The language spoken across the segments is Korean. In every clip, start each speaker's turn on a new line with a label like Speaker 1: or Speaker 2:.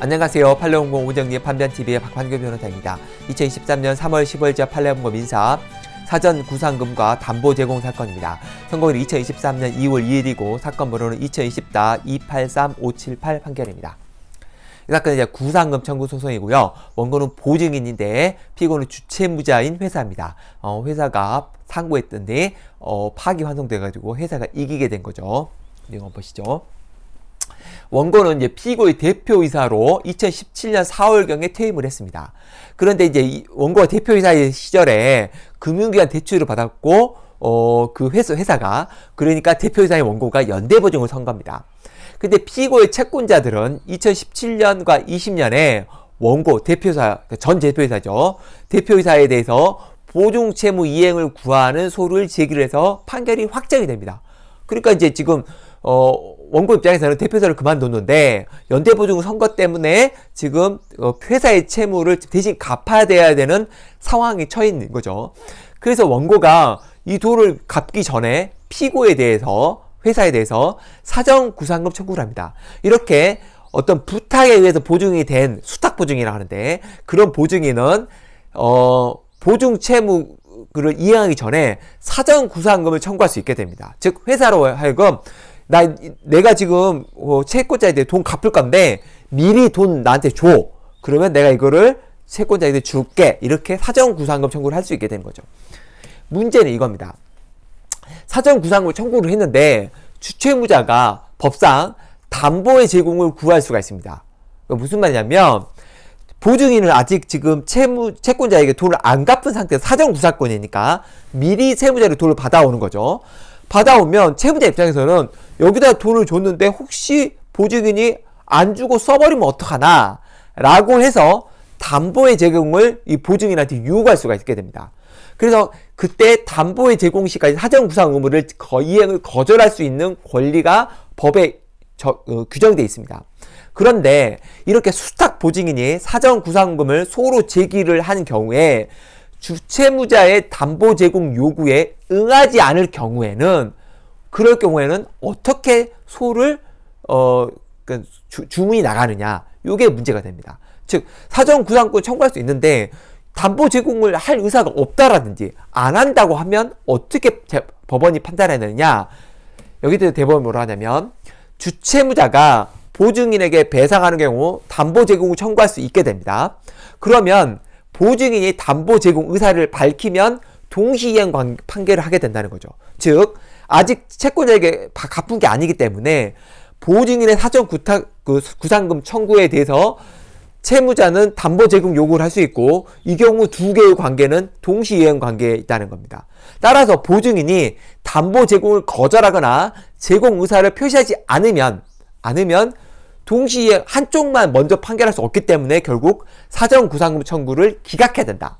Speaker 1: 안녕하세요. 팔레온공 운영리 판변TV의 박환규 변호사입니다. 2023년 3월 15일자 팔레온공 인사 사전 구상금과 담보 제공 사건입니다. 선고일 2023년 2월 2일이고 사건 번호는 2024-283578 판결입니다. 이 사건은 이제 구상금 청구 소송이고요. 원고는 보증인인데 피고는 주체무자인 회사입니다. 어, 회사가 상고했던데 어, 파기환송돼가지고 회사가 이기게 된 거죠. 내용 이거 보시죠. 원고는 이제 피고의 대표이사로 2017년 4월경에 퇴임을 했습니다. 그런데 이제 원고가 대표이사 시절에 금융기관 대출을 받았고, 어, 그 회사, 회사가, 그러니까 대표이사의 원고가 연대보증을 선겁니다 근데 피고의 채권자들은 2017년과 20년에 원고, 대표사전 그러니까 대표이사죠. 대표이사에 대해서 보증 채무 이행을 구하는 소를 제기를 해서 판결이 확정이 됩니다. 그러니까 이제 지금, 어, 원고 입장에서는 대표자를 그만뒀는데 연대보증 선거 때문에 지금 어, 회사의 채무를 대신 갚아야 되는 상황이 처해 있는 거죠. 그래서 원고가 이 돈을 갚기 전에 피고에 대해서 회사에 대해서 사정 구상금 청구를 합니다. 이렇게 어떤 부탁에 의해서 보증이 된 수탁 보증이라 고 하는데 그런 보증인은 어 보증 채무를 그 이행하기 전에 사정 구상금을 청구할 수 있게 됩니다. 즉 회사로 하여금 나 내가 지금 어, 채권자에게 돈 갚을 건데 미리 돈 나한테 줘. 그러면 내가 이거를 채권자에게 줄게. 이렇게 사정 구상금 청구를 할 수 있게 된 거죠. 문제는 이겁니다. 사정 구상금 청구를 했는데 주채무자가 법상 담보의 제공을 구할 수가 있습니다. 무슨 말이냐면 보증인은 아직 지금 채무 채권자에게 돈을 안 갚은 상태에서 사정 구상권이니까 미리 채무자를 돈을 받아오는 거죠. 받아오면 채무자 입장에서는 여기다 돈을 줬는데 혹시 보증인이 안 주고 써버리면 어떡하나 라고 해서 담보의 제공을 이 보증인한테 요구할 수가 있게 됩니다. 그래서 그때 담보의 제공 시까지 사정구상 의무를 거, 이행을 거절할 수 있는 권리가 법에 저, 어, 규정되어 있습니다. 그런데 이렇게 수탁 보증인이 사정구상금을 소로 제기를 한 경우에 주채무자의 담보 제공 요구에 응하지 않을 경우에는 그럴 경우에는 어떻게 소를 어그러 주, 문이 나가느냐 요게 문제가 됩니다. 즉 사전 구상권 청구할 수 있는데 담보 제공을 할 의사가 없다라든지 안 한다고 하면 어떻게 법원이 판단해야 되느냐 여기서 대법원 이 뭐라 하냐면 주채무자가 보증인에게 배상하는 경우 담보 제공을 청구할 수 있게 됩니다. 그러면 보증인이 담보 제공 의사를 밝히면 동시이행 판결을 하게 된다는 거죠. 즉 아직 채권자에게 갚은 게 아니기 때문에 보증인의 사전 구탁, 그 구상금 청구에 대해서 채무자는 담보 제공 요구를 할 수 있고 이 경우 두 개의 관계는 동시 이행 관계에 있다는 겁니다. 따라서 보증인이 담보 제공을 거절하거나 제공 의사를 표시하지 않으면 않으면 동시에 한쪽만 먼저 판결할 수 없기 때문에 결국 사전구상 금 청구를 기각해야 된다.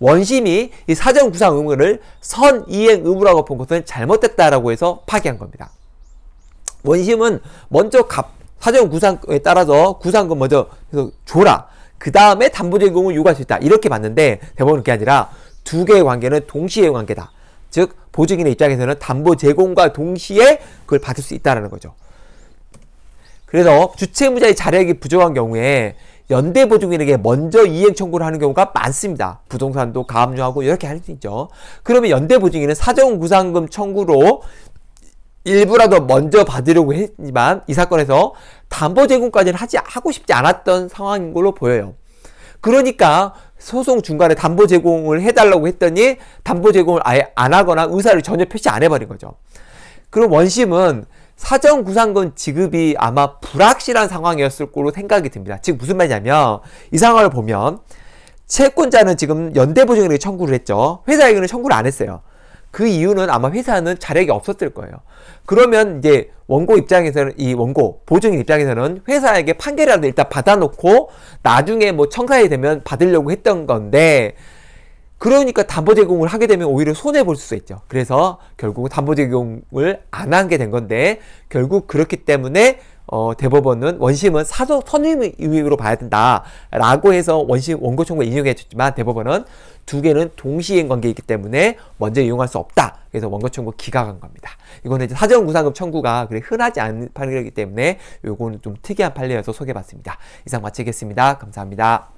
Speaker 1: 원심이 이 사전구상 의무를 선이행 의무라고 본 것은 잘못됐다라고 해서 파기한 겁니다. 원심은 먼저 값, 사전구상에 따라서 구상금 먼저 해서 줘라. 그 다음에 담보제공을 요구할 수 있다. 이렇게 봤는데 대법원은 그게 아니라 두 개의 관계는 동시에의 관계다. 즉 보증인의 입장에서는 담보 제공과 동시에 그걸 받을 수 있다는 거죠. 그래서 주채무자의 자력이 부족한 경우에 연대보증인에게 먼저 이행 청구를 하는 경우가 많습니다. 부동산도 가압류하고 이렇게 할 수 있죠. 그러면 연대보증인은 사정구상금 청구로 일부라도 먼저 받으려고 했지만 이 사건에서 담보 제공까지는 하지 하고 싶지 않았던 상황인 걸로 보여요. 그러니까 소송 중간에 담보 제공을 해달라고 했더니 담보 제공을 아예 안 하거나 의사를 전혀 표시 안 해버린 거죠. 그럼 원심은 사전 구상금 지급이 아마 불확실한 상황이었을 거로 생각이 듭니다. 지금 무슨 말이냐면 이 상황을 보면 채권자는 지금 연대보증인에게 청구를 했죠. 회사에게는 청구를 안 했어요. 그 이유는 아마 회사는 자력이 없었을 거예요. 그러면 이제 원고 입장에서는 이 원고 보증인 입장에서는 회사에게 판결이라도 일단 받아놓고 나중에 뭐 청산이 되면 받으려고 했던 건데 그러니까 담보 제공을 하게 되면 오히려 손해 볼 수 있죠. 그래서 결국 담보 제공을 안 하게 된 건데 결국 그렇기 때문에 어, 대법원은 원심은 사소 선임유익으로 봐야 된다라고 해서 원심 원고 청구에 인용했지만 해 대법원은 두 개는 동시인 관계이기 때문에 먼저 이용할 수 없다. 그래서 원고 청구 기각한 겁니다. 이거는 이제 사전 구상금 청구가 그래 흔하지 않은 판례이기 때문에 요거는 좀 특이한 판례여서 소개해봤습니다. 이상 마치겠습니다. 감사합니다.